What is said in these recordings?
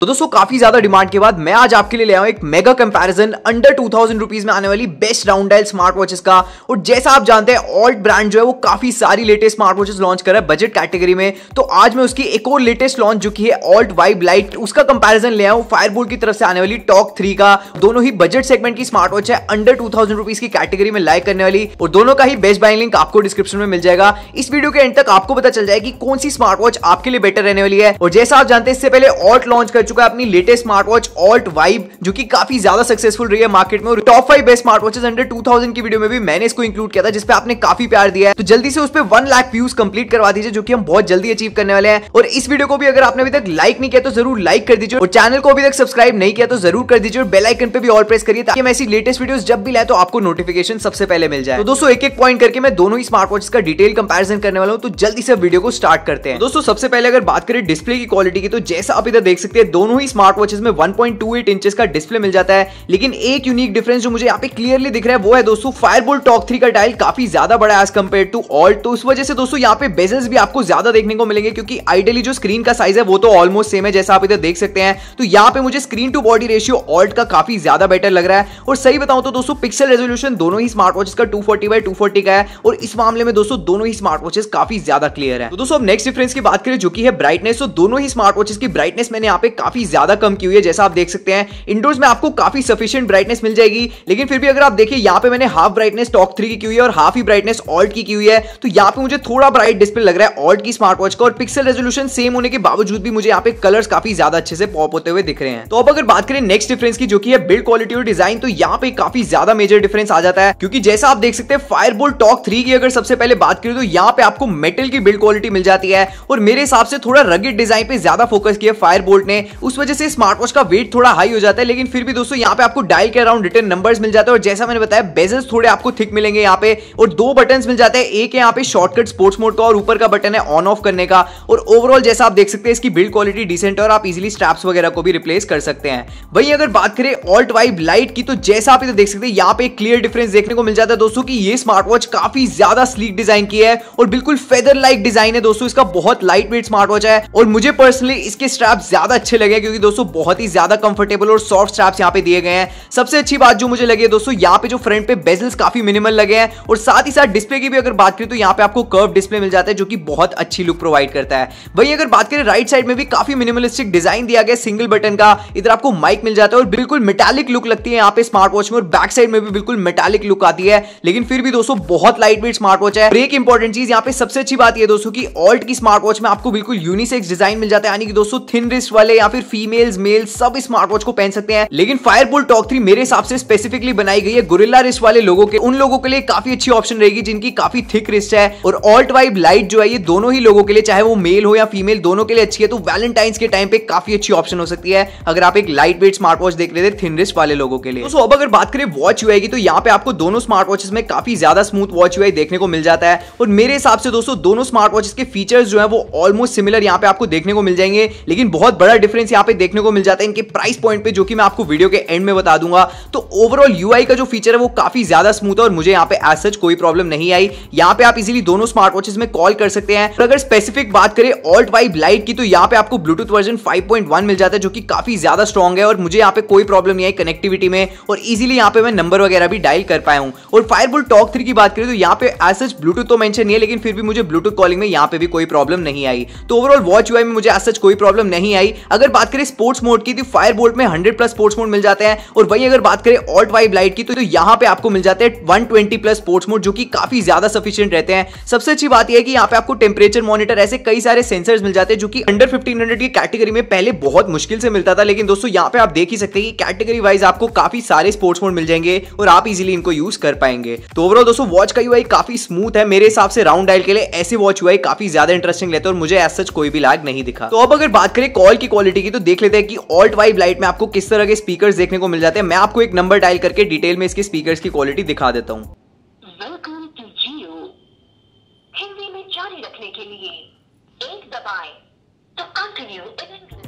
तो दोस्तों काफी ज्यादा डिमांड के बाद मैं आज आपके लिए ले आया एक mega comparison under two thousand rupees में आने वाली best round dial smart watches का और जैसा आप जानते हैं ऑल्ट ब्रांड जो है वो काफी सारी लेटेस्ट स्मार्ट वॉचेस लॉन्च कर रहा है बजट कैटेगरी में तो आज मैं उसकी एक और लेटेस्ट लॉन्च जो की है ऑल्ट वाइब लाइट उसका कंपेरिजन ले आया हूं की तरफ से आने वाली टॉक थ्री का दोनों ही बजट सेगमेंट की स्मार्ट वॉच है अंडर टू थाउजेंड रुपीज की कैटेगरी में लाइक करने वाली और दोनों का ही बेस्ट बाइंग लिंक आपको डिस्क्रिप्शन में मिल जाएगा इस वीडियो के एंड तक आपको पता चल जाएगी कौन सी स्मार्ट वॉच आपके लिए बेटर रहने वाली है और जैसा आप जानते हैं इससे पहले ऑल्ट लॉन्च कर चुका है अपनी latest smart watch Alt Vibe जो कि काफी ज्यादा सक्सेसफुल रही है मार्केट में और top five best smart watches under 2000 की वीडियो में भी मैंने इसको इंक्लूड किया था जिसपे आपने काफी प्यार दिया है तो जल्दी से उस पर वन लाख व्यूज कंप्लीट करवा दीजिए जो कि हम बहुत जल्दी अचीव करने वाले हैं और इस वीडियो को भी अगर आपने अभी तक लाइक नहीं किया तो जरूर लाइक कर दीजिए और चैनल को अभी तक सब्सक्राइब नहीं किया तो जरूर कर दीजिए और बेलाइकन पर भी ऑल प्रेस करिए ताकि मैं ऐसी लेटेस्ट वीडियो जब भी लाए तो आपको नोटिफिकेशन सबसे पहले मिल जाए तो दोस्तों एक एक पॉइंट करके मैं दोनों ही स्मार्ट वॉच का डिटेल कंपेरिजन करने वाला हूँ तो जल्दी से वीडियो को स्टार्ट करते हैं दोस्तों सबसे पहले अगर बात करें डिस्प्ले की क्वालिटी की तो जैसा आप इधर देख सकते हैं दोनों ही स्मार्ट वॉचेस में 1.28 पॉइंट इंचेस का डिस्प्ले मिल जाता है लेकिन एक यूनिक डिफरेंस जो मुझे यहाँ पे क्लियरली दिख रहा है वो है दोस्तों फायरबोल्ट टॉक थ्री का डायल काफी ज्यादा बड़ा एज कम्पेयर टू ऑल तो उस वजह से दोस्तों यहाँ पे बेजल्स भी आपको ज्यादा देखने को मिलेंगे क्योंकि आइडियली जो स्क्रीन का साइज है वो तो ऑलमोस्ट सेम है जैसा आप इधर देख सकते हैं तो यहाँ पे मुझे screen to body ratio Alt का काफी ज्यादा बेटर लग रहा है और सही बताऊं तो दोस्तों पिक्सल रेजोल्यूशन दोनों ही स्मार्ट वॉचेस का 240 बाय 240 का है और इस मामले में दोस्तों दोनों ही स्मार्ट वॉचेस काफी ज्यादा क्लियर है तो दोस्तों अब नेक्स्ट डिफरेंस की बात करें जो कि है ब्राइटनेस तो दोनों ही स्मार्ट वॉचेस की ब्राइटनेस मैंने यहाँ पे काफी ज्यादा कम की हुई है जैसा आप देख सकते हैं इंडोर्स में आपको काफी सफिशियंट ब्राइटनेस मिल जाएगी लेकिन फिर भी अगर आप देखिए यहाँ पे मैंने हाफ ब्राइटनेस टॉक थ्री की हुई है और हाफ ही ब्राइटनेस ऑल्ट की हुई है तो यहाँ पे मुझे थोड़ा ब्राइट डिस्प्ले लग रहा है ऑल्ट की स्मार्ट वॉच का और पिक्सल रेजोल्यूशन सेम होने के बावजूद भी मुझे यहाँ पे कलर्स काफी ज्यादा अच्छे से पॉप होते हुए दिख रहे हैं तो अब अगर बात करें नेक्स्ट डिफरेंस की जो की है बिल्ड क्वालिटी और डिजाइन तो यहाँ पे काफी ज्यादा मेजर डिफरेंस आ जाता है क्योंकि जैसा आप देख सकते हैं फायरबोल टॉक थ्री की अगर सबसे पहले बात करें तो यहाँ पे आपको मेटल की बिल्ड क्वालिटी मिल जाती है और मेरे हिसाब से थोड़ा रगेड डिजाइन पे ज्यादा फोकस किया फायरबोल्ट ने उस वजह से स्मार्ट वॉच का वेट थोड़ा हाई हो जाता है लेकिन फिर भी दोस्तों यहाँ पे आपको डायल के अराउंड रिटर्न नंबर मिल जाते हैं और जैसा मैंने बताया बेजल्स थोड़े आपको थिक मिलेंगे यहाँ पे और दो बटन मिल जाते हैं एक है यहाँ पे शॉर्टकट स्पोर्ट्स मोड का और ऊपर का बटन है ऑन ऑफ करने का और ओवरऑल जैसा आप देख सकते हैं इसकी बिल्ड क्वालिटी डिसेंट और आप इजिली स्ट्रैप्स वगैरह को भी रिप्लेस कर सकते हैं वहीं अगर बात करें ऑल्ट वाइब लाइट की तो जैसा आप इधर देख सकते हैं यहाँ पे क्लियर डिफरेंस देखने को मिल जाता है दोस्तों की ये स्मार्ट वॉच काफी ज्यादा स्लीक डिजाइन की है और बिल्कुल फेदर लाइक डिजाइन है दोस्तों इसका बहुत लाइट वेट स्मार्ट वॉच है और मुझे पर्सनली इसके स्ट्रैप ज्यादा अच्छे लगे लगे क्योंकि दोस्तों बहुत ही ज्यादा कंफर्टेबल और सॉफ्ट स्ट्रैप्स यहाँ पे दिए गए हैं सबसे अच्छी बात जो मुझे लगी है दोस्तों यहाँ पे जो फ्रंट पे बेजल्स काफी मिनिमल लगे हैं और साथ ही साथ डिस्प्ले की भी अगर बात करें तो यहाँ पे आपको कर्व डिस्प्ले मिल जाता है जो कि बहुत अच्छी लुक प्रोवाइड करता है वही अगर बात करें राइट साइड में भी काफी मिनिमलिस्टिक डिजाइन दिया गया सिंगल बटन का इधर आपको माइक मिल जाता है और बिल्कुल मेटालिक लुक लगती है यहाँ पे स्मार्ट वॉच में और बैक साइड में भी बिल्कुल मेटालिक लुक आती है लेकिन फिर भी दोस्तों बहुत लाइट वेट स्मार्ट वॉच है एक इंपॉर्टेंट चीज यहाँ पे सबसे अच्छी बात यह दोस्तों की ऑल्ट की स्मार्ट वॉच में आपको बिल्कुल यूनिसेक्स डिजाइन मिल जाता है यानी कि दोस्तों थिन रिस्ट वाले या फिर फीमेल्स मेल सब स्मार्ट वॉच को पहन सकते हैं लेकिन फायर बोल्ट टॉक थ्री मेरे हिसाब से स्पेसिफिकली बनाई गई है गुरिल्ला रिस्ट वाले लोगों के उन लोगों के लिए काफी अच्छी ऑप्शन रहेगी जिनकी काफी थिक रिस्ट है और ऑल्ट वाइब लाइट जो है ये दोनों ही लोगों के लिए चाहे वो मेल हो या फीमेल दोनों के लिए अच्छी है तो वैलेंटाइन के टाइम पे काफी अच्छी ऑप्शन हो सकती है अगर आप एक लाइट वेट स्मार्ट वॉच देख रहे थे थिन रिस्ट वाले लोगों के लिए दोस्तों अब अगर बात करें वॉच यू की तो यहाँ पे आपको दोनों स्मार्ट वॉचेस में काफी ज्यादा स्मूथ वॉच यू देखने को मिल जाता है और मेरे हिसाब से दोस्तों दोनों स्मार्ट वॉचेस के फीचर्स जो है वो ऑलमोस्ट सिमिलर यहाँ पे आपको देखने को मिल जाएंगे लेकिन बहुत बड़ा डिफरेंस डिफरेंस यहाँ पे देखने को मिल जाता है इनके प्राइस पॉइंट पे जो कि मैं आपको वीडियो के एंड में बता दूंगा तो ओवरऑल यूआई का जो फीचर है वो काफी ज्यादा स्मूथ है और मुझे यहाँ पे एज सच कोई प्रॉब्लम नहीं आई यहाँ पे आप इजिली दोनों स्मार्ट वॉचेस में कॉल कर सकते हैं और अगर स्पेसिफिक बात करें ऑल्ट वाइब लाइट की तो यहाँ पे आपको ब्लूटूथ वर्जन फाइव मिल जाता है जो कि काफी ज्यादा स्ट्रॉग है और मुझे यहाँ पे कोई प्रॉब्लम नहीं आई कनेक्टिविटी में और इजिली यहाँ पे मैं नंबर वगैरह भी डायल कर पाया हूँ और फायरबोल टॉक थ्री की बात करें तो यहाँ पे एज सच ब्लूटूथ तो मैंशन नहीं है लेकिन फिर भी मुझे ब्लूटूथ कॉलिंग में यहाँ पे भी कोई प्रॉब्लम नहीं आई तो ओवरऑल वॉच यूआई में मुझे एज सच कोई प्रॉब्लम नहीं आई अगर बात करें स्पोर्ट्स मोड की तो फायर बोल्ट में हंड्रेड प्लस स्पोर्ट्स मोड मिल जाते हैं और वहीं अगर बात करें ऑल्ट वाइब लाइट की तो, तो यहाँ पे आपको मिल जाते हैं one twenty plus sports mode जो कि काफी ज्यादा सफिशियंट रहते हैं सबसे अच्छी बात यह है कि यहाँ पे आपको टेम्परेचर मॉनिटर ऐसे कई सारे सेंसर मिल जाते हैं जो कि अंडर फिफ्टीन हंड्रेड की कैटेगरी में पहले बहुत मुश्किल से मिलता था लेकिन दोस्तों यहाँ पे आप देख ही सकते हैं कि कैटेगरी वाइज आपको काफी सारे स्पोर्ट्स मोड मिल जाएंगे और आप इजिली इनको यूज कर पाएंगे तो ओवरऑल दोस्तों वॉच का यूआई काफी स्मूथ है मेरे हिसाब से राउंड डायल के लिए ऐसे वॉच यूआई काफी ज्यादा इंटरेस्टिंग लेते हैं और मुझे एज सच कोई भी लाग नहीं दिखा तो अब अगर बात करें कॉल की क्वालिटी क्वालिटी की तो देख लेते हैं कि ऑल्ट वाइब लाइट में आपको किस तरह के स्पीकर देखने को मिल जाते हैं मैं आपको एक नंबर डायल करके डिटेल में इसके स्पीकर की क्वालिटी दिखा देता हूँ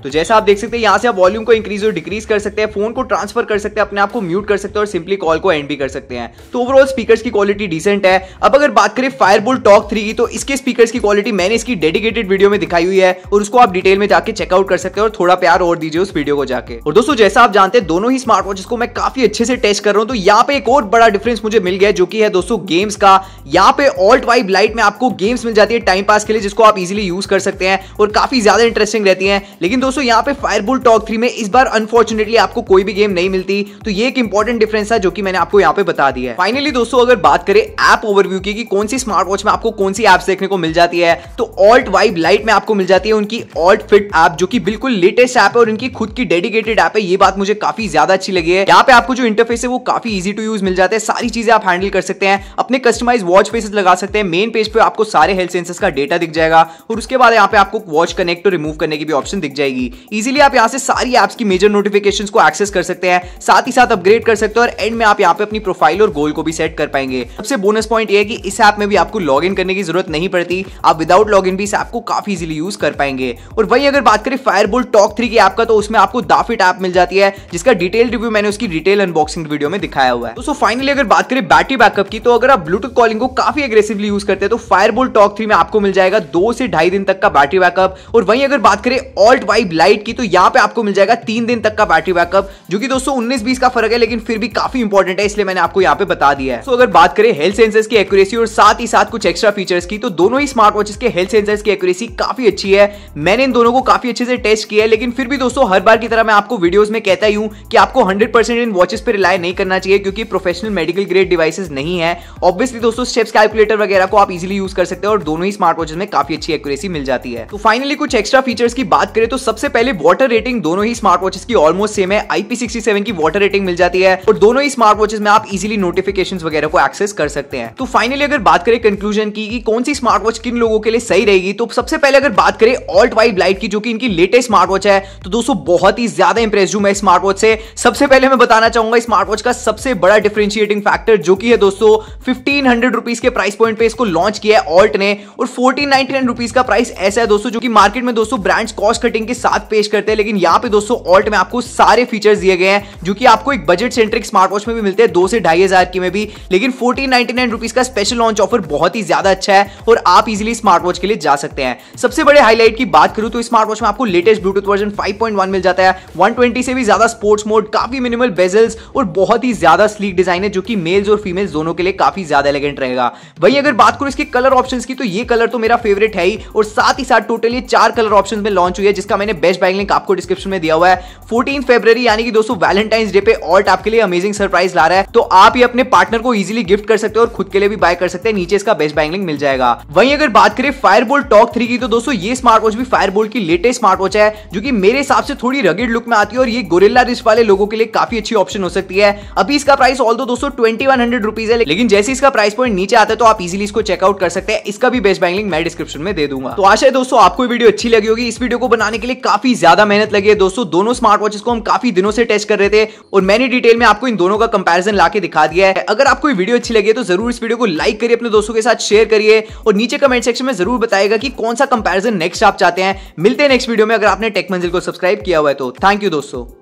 तो जैसा आप देख सकते हैं यहाँ से आप वॉल्यूम को इंक्रीज और डिक्रीज कर सकते हैं फोन को ट्रांसफर कर सकते हैं अपने आप को म्यूट कर सकते हैं और सिंपली कॉल को एंड भी कर सकते हैं तो ओवरऑल स्पीकर्स की क्वालिटी डिसेंट है अब अगर बात करें फायरबोल्ट टॉक थ्री की तो इसके स्पीकर्स की क्वालिटी मैंने इसकी डेडिकेटेड वीडियो में दिखाई हुई है और उसको आप डिटेल में जाकर चेकआउट कर सकते हैं और थोड़ा प्यार और दीजिए उस वीडियो को जाकर और दोस्तों जैसा आप जानते हैं दोनों ही स्मार्ट वॉच को मैं काफी अच्छे से टेस्ट कर रहा हूँ तो यहाँ पे एक और बड़ा डिफरेंस मुझे मिल गया जो कि है दोस्तों गेम्स का यहाँ पे ऑल्ट वाइब लाइट में आपको गेम्स मिल जाती है टाइम पास के लिए जिसको आप इजिली यूज कर सकते हैं और काफी ज्यादा इंटरेस्टिंग रहती है लेकिन दोस्तों यहाँ पे फायरबोल टॉक थ्री में इस बार अनफॉर्चुनेटली आपको कोई भी गेम नहीं मिलती तो ये एक इंपॉर्टेंट डिफरेंस है जो कि मैंने आपको यहाँ पे बता दिया है फाइनली दोस्तों अगर बात करें ऐप ओवरव्यू की कि कौन सी स्मार्ट वॉच में आपको कौन सी एप्स देखने को मिल जाती है तो ऑल्ट वाइब लाइट में आपको मिल जाती है उनकी ऑल्ट फिट ऐप जो की बिल्कुल लेटेस्ट ऐप है और इनकी खुद की डेडिकेटेड ऐप है ये बात मुझे काफी ज्यादा अच्छी लगी है यहाँ पे आपको जो इंटरफेस है वो काफी इजी टू यूज मिल जाते हैं सारी चीजें आप हैंडल कर सकते हैं अपने कस्टमाइज वॉच फेसेस लगा सकते हैं मेन पेज पर आपको सारे हेल्थ सेंसर्स का डेटा दिख जाएगा और उसके बाद यहाँ पे आपको वॉच कनेक्ट और रिमूव करने की भी ऑप्शन दिख जाएगी जाएगी इजिली आप यहाँ से सारी एप्स की मेजर नोटिफिकेशन को एक्सेस कर सकते हैं साथ ही साथ अपग्रेड कर सकते हो और एंड में आप यहाँ पे अपनी प्रोफाइल और गोल को भी सेट कर पाएंगे सबसे बोनस पॉइंट ये है कि इस ऐप में भी आपको लॉग करने की जरूरत नहीं पड़ती आप विदाउट लॉग भी इस ऐप को काफी इजिली यूज कर पाएंगे और वही अगर बात करें फायरबोल टॉक थ्री की ऐप का तो उसमें आपको दाफिट ऐप मिल जाती है जिसका डिटेल रिव्यू मैंने उसकी डिटेल अनबॉक्सिंग वीडियो में दिखाया हुआ है दोस्तों फाइनली अगर बात करें बैटरी बैकअप की तो अगर आप ब्लूटूथ कॉलिंग को काफी एग्रेसिवली यूज करते हैं तो फायरबोल टॉक थ्री में आपको मिल जाएगा दो से ढाई दिन तक का बैटरी बैकअप और वहीं अगर बात करें ऑल्ट वाई फाइव लाइट की तो यहाँ पे आपको मिल जाएगा तीन दिन तक का बैटरी बैकअप जो कि दोस्तों उन्नीस बीस का फर्क है लेकिन फिर भी काफी इंपॉर्टेंट है इसलिए मैंने आपको यहाँ पे बता दिया है तो अगर बात करें हेल्थ सेंसर्स की एक्यूरेसी और साथ ही साथ कुछ एक्स्ट्रा फीचर्स की तो दोनों ही स्मार्ट वॉचेस के हेल्थ सेंसर्स की एक्यूरेसी काफी अच्छी है मैंने इन दोनों को काफी अच्छे से टेस्ट किया है लेकिन फिर भी दोस्तों हर बार की तरह मैं आपको वीडियो में कहता हूँ कि आपको हंड्रेड परसेंट इन वॉचेस पर रिलाय नहीं करना चाहिए क्योंकि प्रोफेशनल मेडिकल ग्रेड डिवाइसेज नहीं है ऑब्वियसली दोस्तों स्टेप्स कैलकुलेटर वगैरह को आप इजिली यूज कर सकते हैं और दोनों ही स्मार्ट वॉचेस में काफी अच्छी एक्यूरेसी मिल जाती है तो फाइनली कुछ एक्स्ट्रा फीचर्स की बात करें तो सब सबसे पहले वाटर रेटिंग दोनों ही स्मार्ट वॉचेस की ऑलमोस्ट सेम है आईपी की वाटर रेटिंग मिल जाती है और दोनों ही स्मार्ट वॉचेस में आप इजिली नोटिफिकेशन वगैरह को एक्सेस कर सकते हैं तो फाइनली अगर बात करें कंक्लूजन की कि कौन सी स्मार्ट वॉच किन लोगों के लिए सही रहेगी तो सबसे पहले अगर बात करें ऑल्ट वाइट लाइट की जो कि इनकी लेटेस्ट स्मार्ट वॉच है तो दोस्तों बहुत ही ज्यादा इंप्रेस हूं मैं स्मार्ट वॉच से सबसे पहले मैं बताना चाहूंगा स्मार्ट वॉच का सबसे बड़ा डिफरेंशिएटिंग फैक्टर जो कि है दोस्तों फिफ्टीन हंड्रेड रुपीज के प्राइस पॉइंट पे इसको लॉन्च किया है ऑल्ट ने और फोर्टीन नाइनटी नाइन रुपीज का प्राइस ऐसा है दोस्तों जो कि मार्केट में दोस्तों ब्रांड्स कॉस्ट कटिंग के साथ साथ पेश करते हैं लेकिन यहाँ पे दोस्तों ऑल्ट में आपको सारे फीचर्स दिए गए हैं जो कि आपको एक बजट सेंट्रिक स्मार्ट वॉच में भी मिलते हैं दो से ढाई हजार की में भी लेकिन फोर्टीन नाइनटी नाइन रुपीज का स्पेशल लॉन्च ऑफर बहुत ही ज्यादा अच्छा है और आप इजिली स्मार्ट वॉच के लिए जा सकते हैं सबसे बड़े हाईलाइट की बात करूँ तो स्मार्ट वॉच में आपको लेटेस्ट ब्लूटूथ वर्जन फाइव मिल जाता है वन से भी ज्यादा स्पोर्ट्स मोड काफी मिनिमल बेजल्स और बहुत ही ज्यादा स्लीक डिजाइन है जो कि मेल्स और फीमेल्स दोनों के लिए काफी ज्यादा एलिगेंट रहेगा वही अगर बात करूँ इसके कलर ऑप्शन की तो ये कलर तो मेरा फेवरेट है ही और साथ ही साथ टोटली चार कलर ऑप्शन में लॉन्च हुई है जिसका मैंने बेस्ट बाइंग लिंक आपको डिस्क्रिप्शन में दिया हुआ है फोर्टीन फेब्रवरी यानी कि दोस्तों वैलेंटाइंस डे पे ऑल्ट आपके लिए अमेजिंग सरप्राइज ला रहा है तो आप ये अपने पार्टनर को इजिली गिफ्ट कर सकते हो और खुद के लिए भी बाय कर सकते हैं नीचे इसका बेस्ट बाइंग लिंक मिल जाएगा वहीं अगर बात करें फायर फायरबोल्ट टॉक थ्री की तो दोस्तों ये स्मार्ट वॉच भी फायर फायरबोल्ट की लेटेस्ट स्मार्ट वॉच है जो कि मेरे हिसाब से थोड़ी रगेड लुक में आती है और ये गोरिल्ला रिस्ट वाले लोगों के लिए काफी अच्छी ऑप्शन हो सकती है अभी इसका प्राइस ऑल दोस्तों ट्वेंटी वन हंड्रेड रुपीज है लेकिन जैसे इसका प्राइस पॉइंट नीचे आता है तो आप इजिली इसको चेकआउट कर सकते हैं इसका भी बेस्ट बाइंग लिंक मैं डिस्क्रिप्शन में दे दूंगा तो आशा है दोस्तों आपको वीडियो अच्छी लगी होगी इस वीडियो को बनाने के लिए काफी ज्यादा मेहनत लगी है दोस्तों दोनों स्मार्ट वॉचेस को हम काफी दिनों से टेस्ट कर रहे थे और मैंने डिटेल में आपको इन दोनों का कंपेरिजन ला दिखा दिया है अगर आपको वीडियो अच्छी लगी तो जरूर इस वीडियो को लाइक करिए अपने दोस्तों के साथ शेयर करिए और नीचे कमेंट सेक्शन में जरूर बताएगा कि कौन सा कंपेरिजन नेक्स्ट आप चाहते हैं मिलते हैं नेक्स्ट वीडियो में अगर आपने टेक मंजिल को सब्सक्राइब किया हुआ है तो थैंक यू दोस्तों